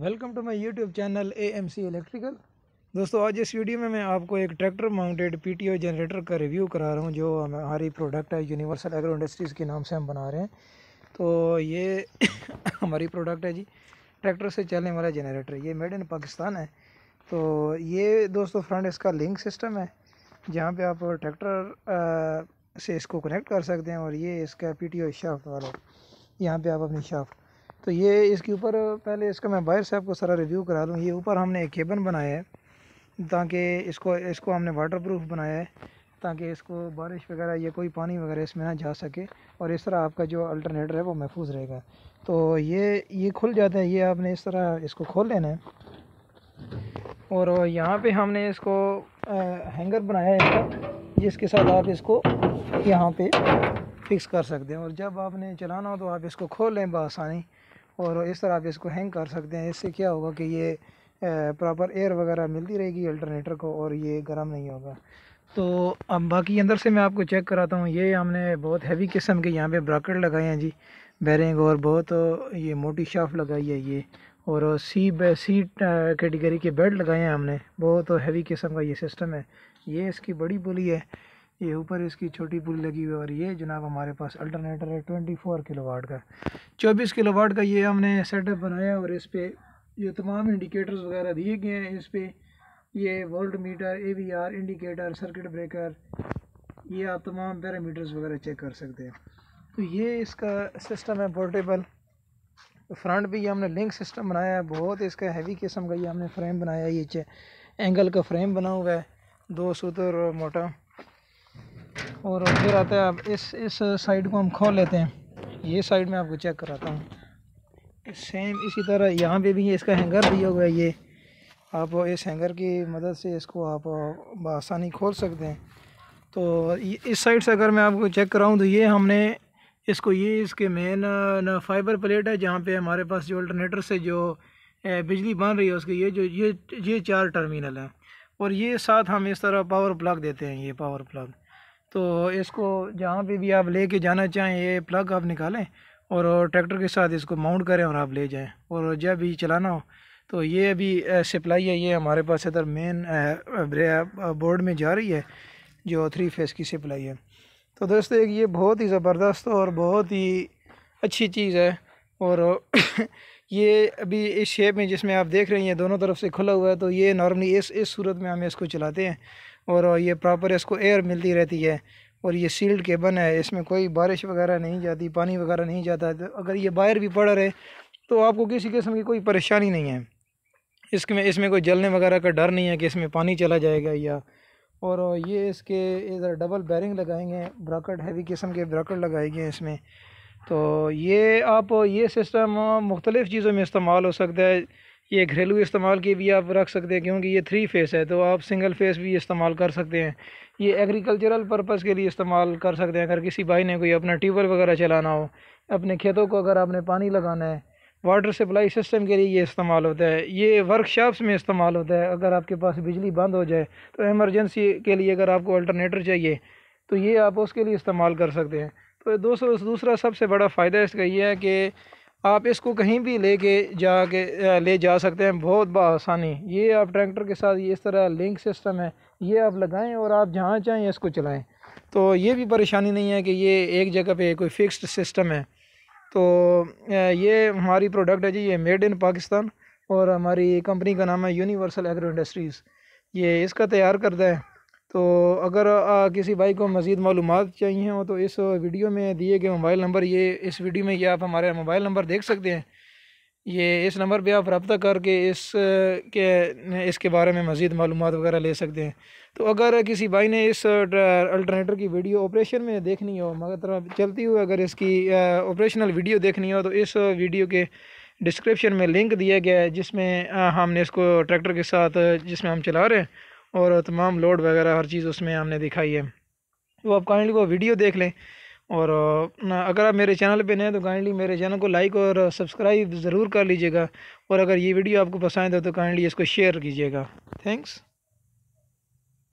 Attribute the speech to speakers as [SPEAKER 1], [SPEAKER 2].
[SPEAKER 1] welcome to my YouTube channel AMC electrical दोस्तों आज इस वीडियो में मैं आपको एक ट्रैक्टर माउंटेड पीटीओ जनरेटर का रिव्यू करा रहा हूँ जो हमारी प्रोडक्ट है यूनिवर्सल एग्रो इंडस्ट्रीज़ के नाम से हम बना रहे हैं तो ये हमारी प्रोडक्ट है जी ट्रैक्टर से चलने वाला जनरेटर ये मेड इन पाकिस्तान है तो ये दोस्तों फ्रंट इसका लिंक सिस्टम है जहाँ पर आप ट्रैक्टर से इसको कनेक्ट कर सकते हैं और ये इसका पी टी शाफ्ट वाला यहाँ पर आप अपनी शाफ्ट तो ये इसके ऊपर पहले इसका मैं बायर से आपको सारा रिव्यू करा दूँ ये ऊपर हमने एक केबन बनाया है ताकि इसको इसको हमने वाटर प्रूफ बनाया है ताकि इसको बारिश वगैरह या कोई पानी वगैरह इसमें ना जा सके और इस तरह आपका जो अल्टरनेटर है वो महफूज रहेगा तो ये ये खुल जाता है ये आपने इस तरह इसको खोल लेना है और यहाँ पे हमने इसको आ, हैंगर बनाया है इसका जिसके साथ आप इसको यहाँ पे फिक्स कर सकते हैं और जब आपने चलाना हो तो आप इसको खोल लें बसानी और इस तरह आप इसको हैंग कर सकते हैं इससे क्या होगा कि ये प्रॉपर एयर वगैरह मिलती रहेगी अल्टरनेटर को और ये गर्म नहीं होगा तो अब बाकी अंदर से मैं आपको चेक कराता हूँ ये हमने बहुत हैवी किस्म के यहाँ पे ब्राकेट लगाए हैं जी बैरिंग और बहुत ये मोटी शाफ लगाई है ये और सी सी कैटेगरी के बेल्ट लगाए हैं हमने बहुत हैवी किस्म का ये सिस्टम है ये इसकी बड़ी पुली है ये ऊपर इसकी छोटी पुल लगी हुई है और ये जनाब हमारे पास अल्टरनेटर है ट्वेंटी फोर किलो वाट का चौबीस किलो वाट का ये हमने सेटअप बनाया और इस पर जो तमाम इंडिकेटर्स वगैरह दिए गए हैं इस पर ये voltmeter A V R indicator circuit breaker ये आप तमाम पैरामीटर्स वगैरह चेक कर सकते हैं तो ये इसका सिस्टम है पोर्टेबल फ्रंट भी ये हमने लिंक सिस्टम बनाया है बहुत इसका हैवी किस्म का ये हमने फ्रेम बनाया है ये एंगल का फ्रेम बना हुआ है दो सूत्र मोटा और फिर आता है अब इस इस साइड को हम खोल लेते हैं ये साइड में आपको चेक कराता हूँ सेम इसी तरह यहाँ पे भी इसका हैंगर दिया हुआ है ये आप इस हैंगर की मदद से इसको आप आसानी खोल सकते हैं तो इस साइड से अगर मैं आपको चेक कराऊँ तो ये हमने इसको ये इसके मेन फाइबर प्लेट है जहाँ पे हमारे पास जो अल्टरनेटर से जो बिजली बन रही है उसके ये जो ये ये चार टर्मिनल हैं और ये साथ हम इस तरह पावर प्लग देते हैं ये पावर प्लग तो इसको जहाँ पे भी आप लेके जाना चाहें ये प्लग आप निकालें और ट्रैक्टर के साथ इसको माउंट करें और आप ले जाएं और जब भी चलाना हो तो ये अभी सप्लाई है ये हमारे पास इधर मेन बोर्ड में जा रही है जो थ्री फेस की सप्लाई है तो दोस्तों एक ये बहुत ही ज़बरदस्त और बहुत ही अच्छी चीज़ है और ये अभी इस शेप में जिसमें आप देख रही हैं दोनों तरफ से खुला हुआ है तो ये नॉर्मली इस इस सूरत में हम इसको चलाते हैं और ये प्रॉपर इसको एयर मिलती रहती है और ये सील्ड केबन है इसमें कोई बारिश वगैरह नहीं जाती पानी वगैरह नहीं जाता तो अगर ये बाहर भी पड़ रहे तो आपको किसी किस्म की कोई परेशानी नहीं है इसमें इसमें कोई जलने वगैरह का डर नहीं है कि इसमें पानी चला जाएगा या और ये इसके इधर डबल बैरिंग लगाएंगे ब्राकेट हैवी किस्म के ब्राकट लगाएंगे इसमें तो ये आप ये सिस्टम मुख्तलिफ़ चीज़ों में इस्तेमाल हो सकता है ये घरेलू इस्तेमाल के भी आप रख सकते हैं क्योंकि ये थ्री फेस है तो आप सिंगल फेस भी इस्तेमाल कर सकते हैं ये एग्रीकल्चरल पर्पज़ के लिए इस्तेमाल कर सकते हैं अगर किसी भाई ने कोई अपना ट्यूबवेल वगैरह चलाना हो अपने खेतों को अगर आपने पानी लगाना है वाटर सप्लाई सिस्टम के लिए ये इस्तेमाल होता है ये वर्कशॉप्स में इस्तेमाल होता है अगर आपके पास बिजली बंद हो जाए तो एमरजेंसी के लिए अगर आपको अल्टरनेटर चाहिए तो ये आप उसके लिए इस्तेमाल कर सकते हैं तो दोस्तों दूसरा सबसे बड़ा फ़ायदा इसका ये है कि आप इसको कहीं भी लेके जाके ले जा सकते हैं बहुत बसानी ये आप ट्रैक्टर के साथ ये इस तरह लिंक सिस्टम है ये आप लगाएं और आप जहाँ चाहें इसको चलाएं तो ये भी परेशानी नहीं है कि ये एक जगह पे कोई फिक्स्ड सिस्टम है तो ये हमारी प्रोडक्ट है जी ये मेड इन पाकिस्तान और हमारी कंपनी का नाम है यूनिवर्सल एग्रो इंडस्ट्रीज़ ये इसका तैयार करता है तो अगर आ, किसी भाई को मज़ीद मालूम चाहिए हो तो इस वीडियो में दिए गए मोबाइल नंबर ये इस वीडियो में ये आप हमारे मोबाइल नंबर देख सकते हैं ये इस नंबर पे आप रबता करके इस के इसके बारे में मज़ीद मालूम वगैरह ले सकते हैं तो अगर किसी भाई ने इस अल्टरनेटर की वीडियो ऑपरेशन में देखनी हो मगर चलती हुई अगर इसकी ऑपरेशनल वीडियो देखनी हो तो इस वीडियो के डिस्क्रिप्शन में लिंक दिया गया है जिसमें हमने इसको ट्रैक्टर के साथ जिसमें हम चला रहे हैं और तमाम लोड वगैरह हर चीज़ उसमें हमने दिखाई है तो आप काइंडली वो वीडियो देख लें और अगर आप मेरे चैनल पे नए हैं तो काइंडली मेरे चैनल को लाइक और सब्सक्राइब ज़रूर कर लीजिएगा और अगर ये वीडियो आपको पसंद है तो काइंडली इसको शेयर कीजिएगा थैंक्स